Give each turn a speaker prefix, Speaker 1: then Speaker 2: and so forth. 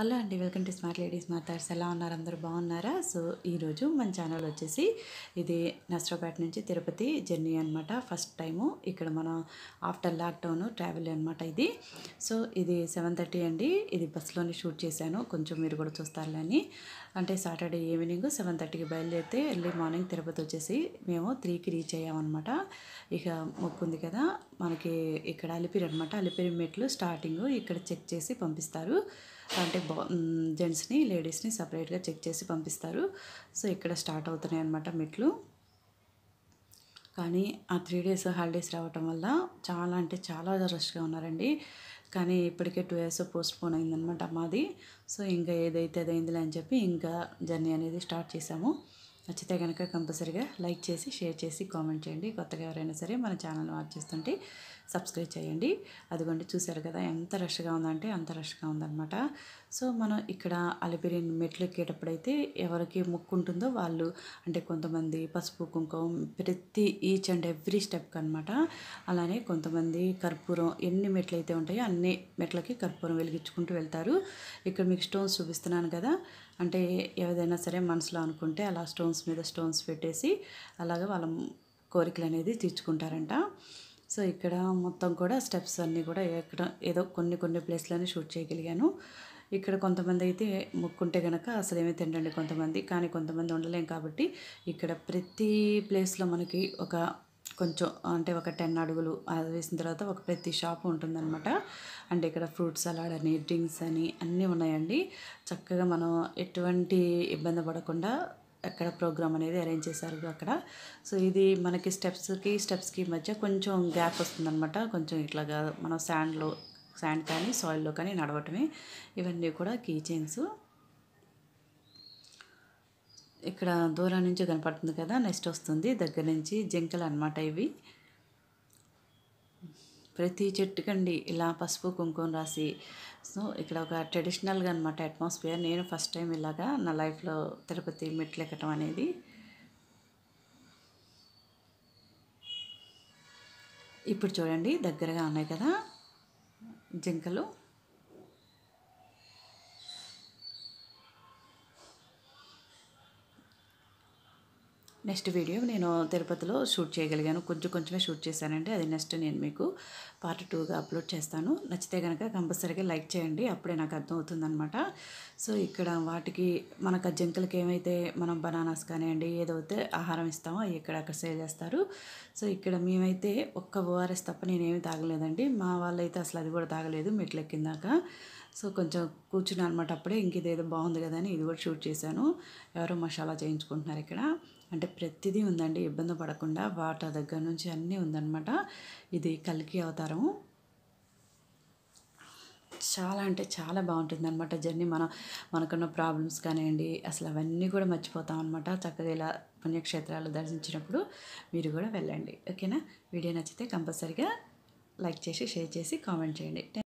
Speaker 1: hello అండి welcome to smart ladies మాట్లాడ్స్ ఎలా ఉన్నారు అందరూ బాగున్నారా సో ఈరోజు మన ఛానల్ వచ్చేసి ఇది నస్రాపేట నుంచి తిరుపతి జర్నీ అనమాట ఫస్ట్ టైము ఇక్కడ మనం ఆఫ్టర్ లాక్డౌన్ ట్రావెల్ అనమాట ఇది సో ఇది సెవెన్ థర్టీ అండి ఇది బస్సులోనే షూట్ చేశాను కొంచెం మీరు కూడా చూస్తారులేని అంటే సాటర్డే ఈవినింగ్ సెవెన్ థర్టీకి బయలుదేరితే ఎర్లీ మార్నింగ్ తిరుపతి వచ్చేసి మేము త్రీకి రీచ్ అయ్యామన్నమాట ఇక మొక్కు ఉంది కదా మనకి ఇక్కడ అలిపిరి అనమాట అలిపిరి మెట్లు స్టార్టింగ్ ఇక్కడ చెక్ చేసి పంపిస్తారు అంటే జెంట్స్ని లేడీస్ని సపరేట్గా చెక్ చేసి పంపిస్తారు సో ఇక్కడ స్టార్ట్ అవుతున్నాయి అనమాట మెట్లు కానీ ఆ త్రీ డేస్ హాలిడేస్ రావటం వల్ల చాలా అంటే చాలా రష్గా ఉన్నారండి కానీ ఇప్పటికే టూ ఇయర్స్ పోస్ట్ పోన్ అయిందనమాట మాది సో ఇంకా ఏదైతే అదైందిలే అని చెప్పి ఇంకా జర్నీ అనేది స్టార్ట్ చేసాము నచ్చితే కనుక కంపల్సరీగా లైక్ చేసి షేర్ చేసి కామెంట్ చేయండి కొత్తగా ఎవరైనా సరే మన ఛానల్ వాచ్ చేస్తుంటే సబ్స్క్రైబ్ చేయండి అదిగోండి చూశారు కదా ఎంత రష్గా ఉందంటే అంత రష్గా ఉందన్నమాట సో మనం ఇక్కడ అలిపిరి మెట్లు ఎక్కేటప్పుడైతే ఎవరికి ముక్కు ఉంటుందో వాళ్ళు అంటే కొంతమంది పసుపు కుంకుమం ప్రతి ఈచ్ అండ్ ఎవ్రీ స్టెప్కి అనమాట అలానే కొంతమంది కర్పూరం ఎన్ని మెట్లు అయితే ఉంటాయో అన్ని మెట్లకి కర్పూరం వెలిగించుకుంటూ వెళ్తారు ఇక్కడ మీకు స్టోన్స్ చూపిస్తున్నాను కదా అంటే ఏదైనా సరే మనసులో అనుకుంటే అలా స్టోన్స్ మీద స్టోన్స్ పెట్టేసి అలాగే వాళ్ళ కోరికలు అనేది తీర్చుకుంటారంట సో ఇక్కడ మొత్తం కూడా స్టెప్స్ అన్నీ కూడా ఎక్కడ ఏదో కొన్ని కొన్ని ప్లేస్లోనే షూట్ చేయగలిగాను ఇక్కడ కొంతమంది అయితే మొక్కుంటే కనుక అసలు ఏమీ తినండి కొంతమంది కానీ కొంతమంది ఉండలేం కాబట్టి ఇక్కడ ప్రతి ప్లేస్లో మనకి ఒక కొంచెం అంటే ఒక టెన్ అడుగులు అది వేసిన తర్వాత ఒక ప్రతి షాప్ ఉంటుందన్నమాట అంటే ఇక్కడ ఫ్రూట్ సలాడ్ అని డ్రింక్స్ అని అన్నీ ఉన్నాయండి చక్కగా మనం ఎటువంటి ఇబ్బంది పడకుండా అక్కడ ప్రోగ్రామ్ అనేది అరేంజ్ చేశారు అక్కడ సో ఇది మనకి స్టెప్స్కి స్టెప్స్కి మధ్య కొంచెం గ్యాప్ వస్తుందన్నమాట కొంచెం ఇట్లాగా మనం శాండ్లో శాండ్ కానీ సాయిల్లో కానీ నడవటమే ఇవన్నీ కూడా కీ చైన్స్ ఇక్కడ దూరం నుంచి కనపడుతుంది కదా నెక్స్ట్ వస్తుంది దగ్గర నుంచి జింకలు అనమాట ఇవి ప్రతి చెట్టుకండి ఇలా పసుపు కుంకుమ రాసి సో ఇక్కడ ఒక ట్రెడిషనల్గా అనమాట అట్మాస్ఫియర్ నేను ఫస్ట్ టైం ఇలాగా నా లైఫ్లో తిరుపతి మెట్లు ఎక్కటం అనేది ఇప్పుడు చూడండి దగ్గరగా ఉన్నాయి కదా జింకలు నెక్స్ట్ వీడియో నేను తిరుపతిలో షూట్ చేయగలిగాను కొంచెం కొంచెమే షూట్ చేశానండి అది నెక్స్ట్ నేను మీకు పార్ట్ టూగా అప్లోడ్ చేస్తాను నచ్చితే కనుక కంపల్సరీగా లైక్ చేయండి అప్పుడే నాకు అర్థమవుతుందనమాట సో ఇక్కడ వాటికి మనకు జింకలకి ఏమైతే మనం బనానాస్ కానివ్వండి ఏదైతే ఆహారం ఇస్తామో అవి ఇక్కడ అక్కడ సేవ్ చేస్తారు సో ఇక్కడ మేమైతే ఒక్క ఓఆర్ఎస్ తప్ప నేనేమి తాగలేదండి మా వాళ్ళైతే అసలు అది కూడా తాగలేదు మెట్లెక్కిందాక సో కొంచెం కూర్చున్నా అనమాట అప్పుడే ఇంక ఇదేదో బాగుంది కదా అని ఇది కూడా షూట్ చేశాను ఎవరో మసాలా చేయించుకుంటున్నారు ఇక్కడ అంటే ప్రతిదీ ఉందండి ఇబ్బంది పడకుండా వాటర్ దగ్గర నుంచి అన్నీ ఉందన్నమాట ఇది కలికి అవతారం చాలా అంటే చాలా బాగుంటుంది అనమాట జర్నీ మనం మనకున్న ప్రాబ్లమ్స్ కానివ్వండి అసలు అవన్నీ కూడా మర్చిపోతాం అనమాట చక్కగా ఇలా పుణ్యక్షేత్రాలు దర్శించినప్పుడు మీరు కూడా వెళ్ళండి ఓకేనా వీడియో నచ్చితే కంపల్సరీగా లైక్ చేసి షేర్ చేసి కామెంట్ చేయండి